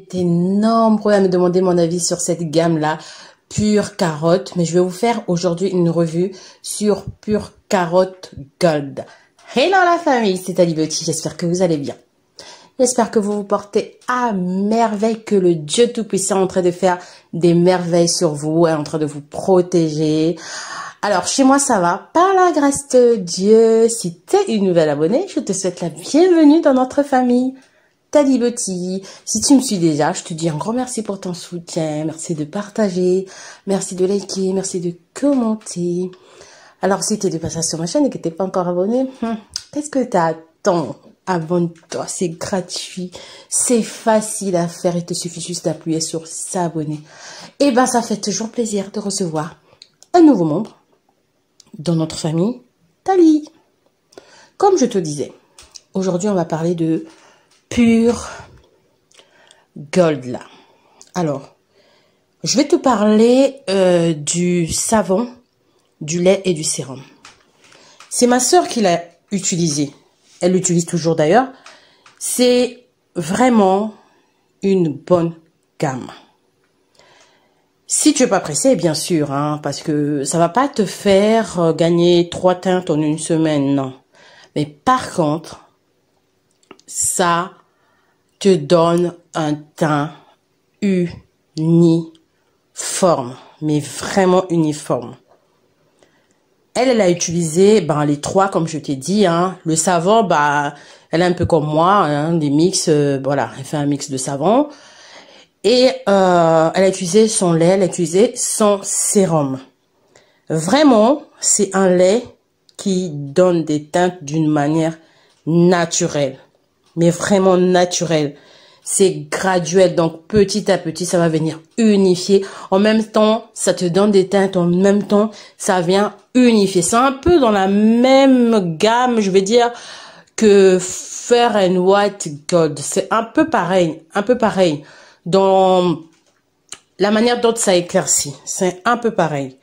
J'étais nombreux à me demander mon avis sur cette gamme-là, Pure Carotte, mais je vais vous faire aujourd'hui une revue sur Pure Carotte Gold. Hello la famille, c'est Ali Beauty, j'espère que vous allez bien. J'espère que vous vous portez à merveille, que le Dieu Tout-Puissant est en train de faire des merveilles sur vous, est en train de vous protéger. Alors, chez moi, ça va. Par la grâce de Dieu, si tu es une nouvelle abonnée, je te souhaite la bienvenue dans notre famille. Tali petit, Si tu me suis déjà, je te dis un grand merci pour ton soutien. Merci de partager. Merci de liker. Merci de commenter. Alors, si tu es de sur ma chaîne et que tu n'es pas encore abonné, hum, qu'est-ce que tu attends Abonne-toi, c'est gratuit, c'est facile à faire, il te suffit juste d'appuyer sur s'abonner. Et eh ben ça fait toujours plaisir de recevoir un nouveau membre dans notre famille, Tali. Comme je te disais, aujourd'hui on va parler de pure gold là. Alors, je vais te parler euh, du savon, du lait et du sérum. C'est ma soeur qui l'a utilisé. Elle l'utilise toujours d'ailleurs. C'est vraiment une bonne gamme. Si tu es pas pressé, bien sûr, hein, parce que ça va pas te faire euh, gagner trois teintes en une semaine, non. Mais par contre, ça te donne un teint uniforme, mais vraiment uniforme. Elle, elle a utilisé ben, les trois, comme je t'ai dit. Hein. Le savon, bah, elle est un peu comme moi, hein, des mix, euh, voilà, elle fait un mix de savon. Et euh, elle a utilisé son lait, elle a utilisé son sérum. Vraiment, c'est un lait qui donne des teintes d'une manière naturelle mais vraiment naturel. C'est graduel, donc petit à petit, ça va venir unifier. En même temps, ça te donne des teintes, en même temps, ça vient unifier. C'est un peu dans la même gamme, je vais dire, que Fair and White Gold. C'est un peu pareil, un peu pareil. Dans la manière dont ça éclaircit, c'est un peu pareil.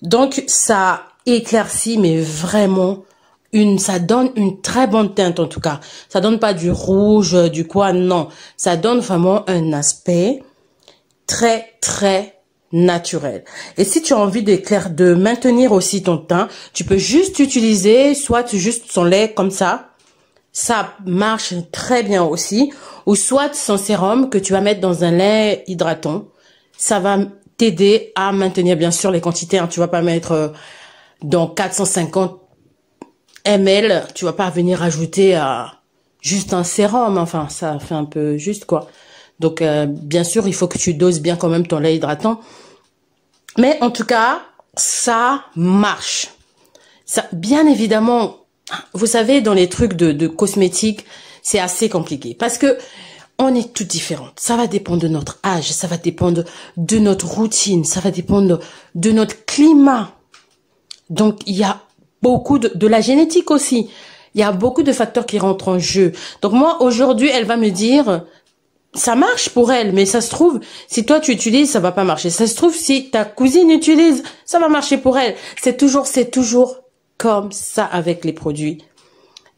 Donc, ça éclaircit, mais vraiment une, ça donne une très bonne teinte en tout cas. Ça donne pas du rouge, du quoi, non. Ça donne vraiment un aspect très, très naturel. Et si tu as envie d'éclair, de maintenir aussi ton teint, tu peux juste utiliser soit juste son lait comme ça. Ça marche très bien aussi. Ou soit son sérum que tu vas mettre dans un lait hydratant. Ça va t'aider à maintenir bien sûr les quantités. Hein. Tu vas pas mettre euh, dans 450 ml, tu vas pas venir ajouter à euh, juste un sérum, enfin ça fait un peu juste quoi. Donc euh, bien sûr, il faut que tu doses bien quand même ton lait hydratant. Mais en tout cas, ça marche. Ça, bien évidemment, vous savez, dans les trucs de, de cosmétiques, c'est assez compliqué parce que on est toutes différentes. Ça va dépendre de notre âge, ça va dépendre de notre routine, ça va dépendre de notre climat. Donc, il y a beaucoup de, de la génétique aussi. Il y a beaucoup de facteurs qui rentrent en jeu. Donc moi, aujourd'hui, elle va me dire, ça marche pour elle, mais ça se trouve, si toi tu utilises, ça va pas marcher. Ça se trouve, si ta cousine utilise, ça va marcher pour elle. C'est toujours, c'est toujours comme ça avec les produits.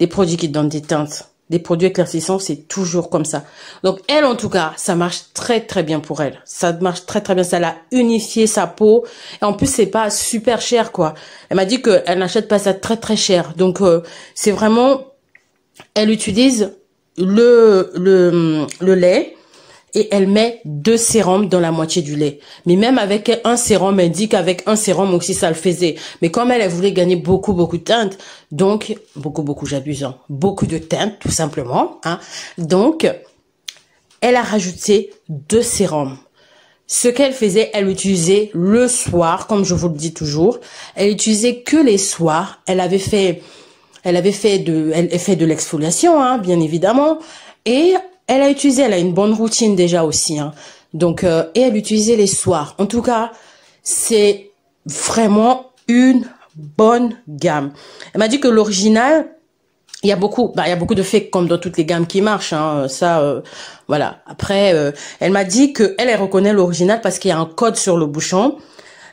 Les produits qui donnent des teintes des produits éclaircissants, c'est toujours comme ça. Donc elle, en tout cas, ça marche très très bien pour elle. Ça marche très très bien. Ça l'a unifié sa peau. Et en plus, c'est pas super cher quoi. Elle m'a dit que elle n'achète pas ça très très cher. Donc euh, c'est vraiment, elle utilise le le le lait et elle met deux sérums dans la moitié du lait. Mais même avec un sérum, elle dit qu'avec un sérum aussi, ça le faisait. Mais comme elle, elle voulait gagner beaucoup, beaucoup de teintes, donc, beaucoup, beaucoup, j'abuse, hein, beaucoup de teintes, tout simplement, hein, donc, elle a rajouté deux sérums. Ce qu'elle faisait, elle utilisait le soir, comme je vous le dis toujours. Elle utilisait que les soirs. Elle avait fait, elle avait fait de, elle fait de l'exfoliation, hein, bien évidemment. Et elle a utilisé, elle a une bonne routine déjà aussi. Hein. Donc, euh, et elle l'utilisait les soirs. En tout cas, c'est vraiment une bonne gamme. Elle m'a dit que l'original, il y a beaucoup, bah, il y a beaucoup de faits comme dans toutes les gammes qui marchent. Hein. ça, euh, voilà. Après, euh, elle m'a dit que elle, elle reconnaît l'original parce qu'il y a un code sur le bouchon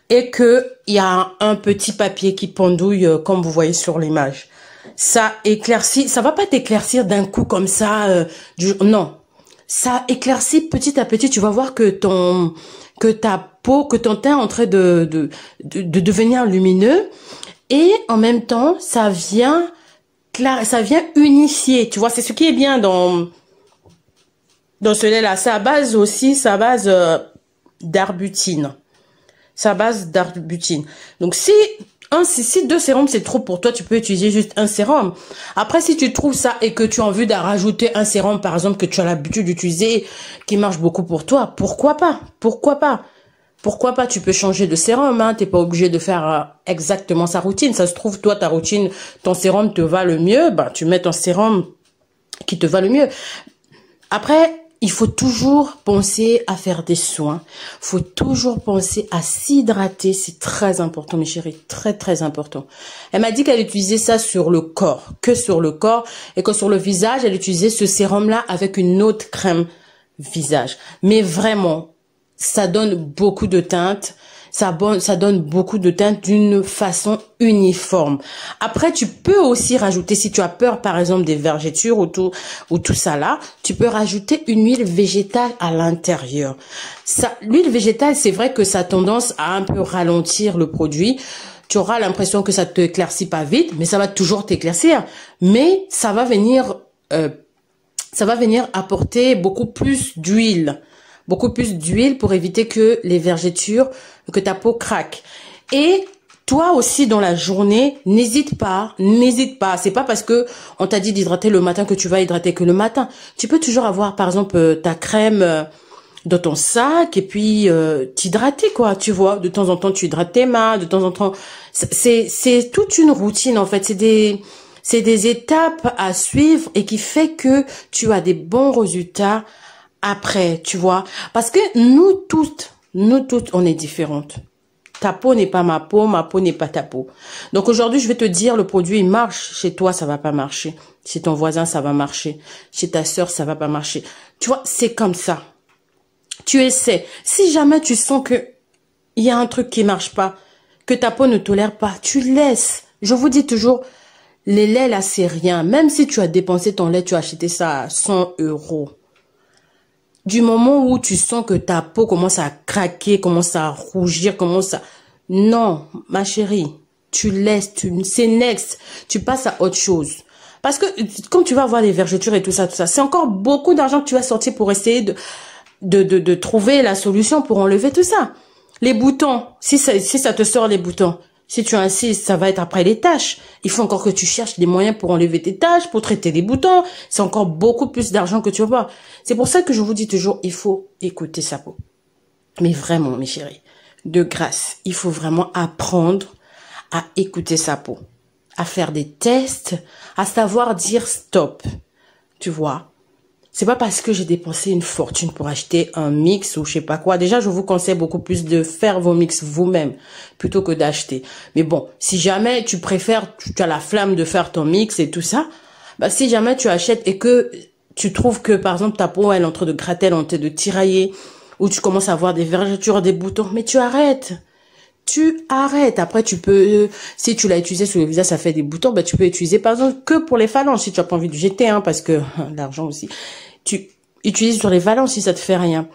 et que il y a un petit papier qui pendouille comme vous voyez sur l'image ça éclaircit, ça va pas t'éclaircir d'un coup comme ça, euh, non. Ça éclaircit petit à petit, tu vas voir que ton, que ta peau, que ton teint est en train de, de, devenir lumineux. Et en même temps, ça vient, ça vient unifier, tu vois, c'est ce qui est bien dans, dans ce lait-là. Ça base aussi, sa base euh, d'arbutine. Sa base d'arbutine. Donc si un, si deux sérums c'est trop pour toi, tu peux utiliser juste un sérum. Après, si tu trouves ça et que tu as envie de rajouter un sérum, par exemple, que tu as l'habitude d'utiliser, qui marche beaucoup pour toi, pourquoi pas Pourquoi pas pourquoi pas, tu peux changer de sérum, hein, t'es pas obligé de faire euh, exactement sa routine. Ça se trouve, toi, ta routine, ton sérum te va le mieux, ben, tu mets ton sérum qui te va le mieux. Après, il faut toujours penser à faire des soins. Il faut toujours penser à s'hydrater. C'est très important, mes chéris. Très, très important. Elle m'a dit qu'elle utilisait ça sur le corps. Que sur le corps. Et que sur le visage, elle utilisait ce sérum-là avec une autre crème visage. Mais vraiment, ça donne beaucoup de teintes ça, donne beaucoup de teintes d'une façon uniforme. Après, tu peux aussi rajouter, si tu as peur par exemple des vergetures ou tout, ou tout ça là, tu peux rajouter une huile végétale à l'intérieur. Ça, l'huile végétale, c'est vrai que ça a tendance à un peu ralentir le produit tu auras l'impression que ça te éclaircit pas vite, mais ça va toujours t'éclaircir. Mais ça va venir, euh, ça va venir apporter beaucoup plus d'huile beaucoup plus d'huile pour éviter que les vergetures, que ta peau craque. Et toi aussi dans la journée, n'hésite pas, n'hésite pas. C'est pas parce que on t'a dit d'hydrater le matin que tu vas hydrater que le matin. Tu peux toujours avoir par exemple euh, ta crème euh, dans ton sac et puis euh, t'hydrater quoi, tu vois. De temps en temps tu hydrates tes mains, de temps en temps c'est c'est toute une routine en fait, c'est des c'est des étapes à suivre et qui fait que tu as des bons résultats après, tu vois. Parce que nous toutes, nous toutes, on est différentes. Ta peau n'est pas ma peau, ma peau n'est pas ta peau. Donc aujourd'hui, je vais te dire, le produit il marche. Chez toi, ça va pas marcher. Chez ton voisin, ça va marcher. Chez ta soeur, ça va pas marcher. Tu vois, c'est comme ça. Tu essaies. Si jamais tu sens que il y a un truc qui marche pas, que ta peau ne tolère pas, tu laisses. Je vous dis toujours, les laits là, c'est rien. Même si tu as dépensé ton lait, tu as acheté ça à 100 euros. Du moment où tu sens que ta peau commence à craquer, commence à rougir, commence à... Non, ma chérie, tu laisses, tu... c'est next, tu passes à autre chose. Parce que euh, quand tu vas voir les vergetures et tout ça, tout ça, c'est encore beaucoup d'argent que tu vas sortir pour essayer de, de, de, de, trouver la solution pour enlever tout ça. Les boutons, si si ça te sort les boutons, si tu insistes, ça va être après les tâches. Il faut encore que tu cherches des moyens pour enlever tes tâches, pour traiter les boutons. C'est encore beaucoup plus d'argent que tu vas C'est pour ça que je vous dis toujours, il faut écouter sa peau. Mais vraiment, mes chéris, de grâce, il faut vraiment apprendre à écouter sa peau, à faire des tests, à savoir dire stop. Tu vois, c'est pas parce que j'ai dépensé une fortune pour acheter un mix ou je sais pas quoi. Déjà, je vous conseille beaucoup plus de faire vos mix vous-même plutôt que d'acheter. Mais bon, si jamais tu préfères, tu, as la flamme de faire ton mix et tout ça, bah si jamais tu achètes et que tu trouves que par exemple ta peau elle est en train de gratter, elle est en train de tirailler ou tu commences à avoir des vergetures, des boutons, mais tu arrêtes tu arrêtes. Après, tu peux, si tu l'as utilisé sous le visage, ça fait des boutons, bah, tu peux utiliser, par exemple, que pour les phalanges, si tu as pas envie de jeter, hein, parce que l'argent aussi. Tu utilises sur les phalanges si ça te fait rien.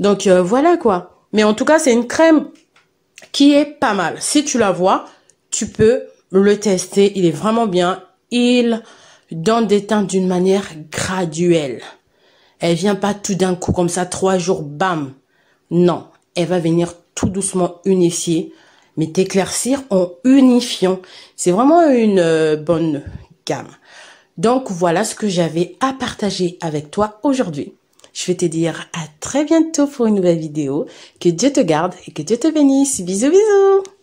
Donc, euh, voilà, quoi. Mais en tout cas, c'est une crème qui est pas mal. Si tu la vois, tu peux le tester. Il est vraiment bien. Il donne des teintes d'une manière graduelle. Elle vient pas tout d'un coup comme ça, trois jours, bam. Non. Elle va venir tout doucement unifier, mais t'éclaircir en unifiant. C'est vraiment une euh, bonne gamme. Donc voilà ce que j'avais à partager avec toi aujourd'hui. Je vais te dire à très bientôt pour une nouvelle vidéo. Que Dieu te garde et que Dieu te bénisse. Bisous bisous